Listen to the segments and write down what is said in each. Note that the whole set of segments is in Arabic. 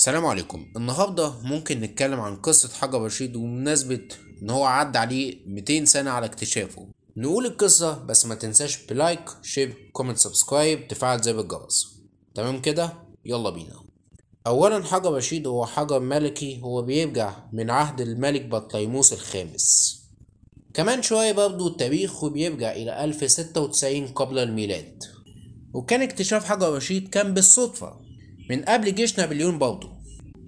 السلام عليكم النهاردة ممكن نتكلم عن قصة حاجة رشيد ومناسبه ان هو عدى عليه 200 سنة على اكتشافه نقول القصة بس ما تنساش بلايك شير كومنت سبسكرايب تفعل زر الجرس تمام كده يلا بينا اولا حجر رشيد هو حجر ملكي هو بيرجع من عهد الملك بطليموس الخامس كمان شوية برضه التاريخ بيرجع إلى 1096 قبل الميلاد وكان اكتشاف حجر رشيد كان بالصدفة من قبل جيش نابليون برضه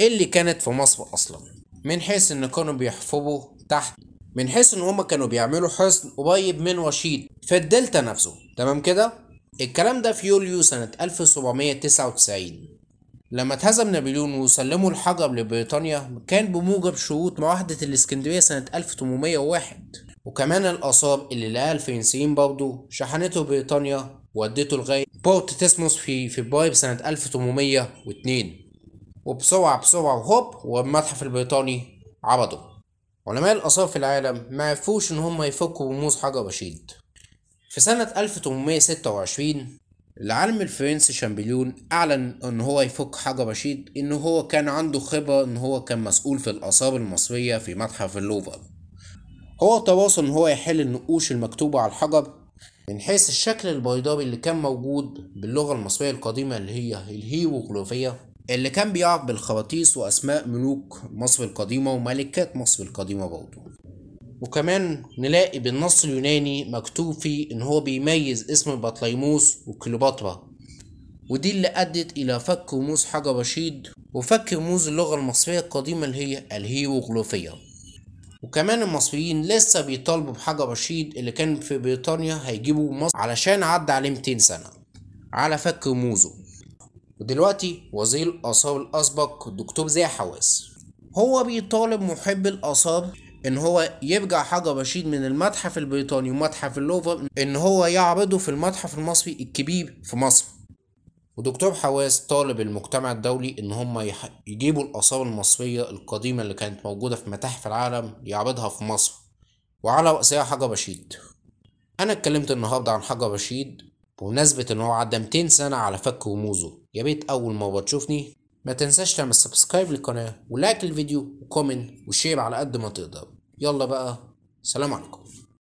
إيه اللي كانت في مصر أصلا من حيث إن كانوا بيحفظوا تحت من حيث إن هما كانوا بيعملوا حصن قريب من رشيد في الدلتا نفسه تمام كده؟ الكلام ده في يوليو سنة 1799 لما اتهزم نابليون وسلموا الحجر لبريطانيا كان بموجب شروط معاهدة الإسكندرية سنة 1801 وكمان الآثار اللي لقاها الفرنسيين برضه شحنته بريطانيا وودته لغاية بورت تسموس في فبراير سنة 1802 وبسرعة بسرعة وهوب والمتحف البريطاني عبده علماء الآثار في العالم معرفوش إن هما يفكوا رموز حجر رشيد في سنة 1826 العالم الفرنسي شامبليون أعلن إن هو يفك حجر رشيد إن هو كان عنده خبرة إن هو كان مسؤول في الآثار المصرية في متحف اللوفر هو تواصل ان هو يحل النقوش المكتوبة على الحجر من حيث الشكل البيضاوي اللي كان موجود باللغة المصرية القديمة اللي هي الهيروغليفية اللي كان بيعرف بالخراطيس وأسماء ملوك مصر القديمة وملكات مصر القديمة برضه وكمان نلاقي بالنص اليوناني مكتوب فيه إن هو بيميز اسم بطليموس وكليوباترا ودي اللي أدت إلى فك رموز حجر رشيد وفك رموز اللغة المصرية القديمة اللي هي الهيروغليفية وكمان المصريين لسه بيطالبوا بحاجة رشيد اللي كان في بريطانيا هيجيبه مصر علشان عدى عليه 200 سنة على فك رموزه ودلوقتي وزير الآثار الأسبق الدكتور زي حواس هو بيطالب محب الآثار إن هو يرجع حاجة رشيد من المتحف البريطاني ومتحف اللوفر إن هو يعرضه في المتحف المصري الكبير في مصر ودكتور حواس طالب المجتمع الدولي ان هم يجيبوا الاثار المصريه القديمه اللي كانت موجوده في متاحف العالم يعرضها في مصر وعلى رأسها حجر رشيد انا اتكلمت النهارده عن حجر رشيد بمناسبة ان هو عدى 200 سنة على فك رموزه يا ريت اول مرة تشوفني ما تنساش تعمل سبسكرايب للقناة ولايك الفيديو وكومنت وشير على قد ما تقدر يلا بقى سلام عليكم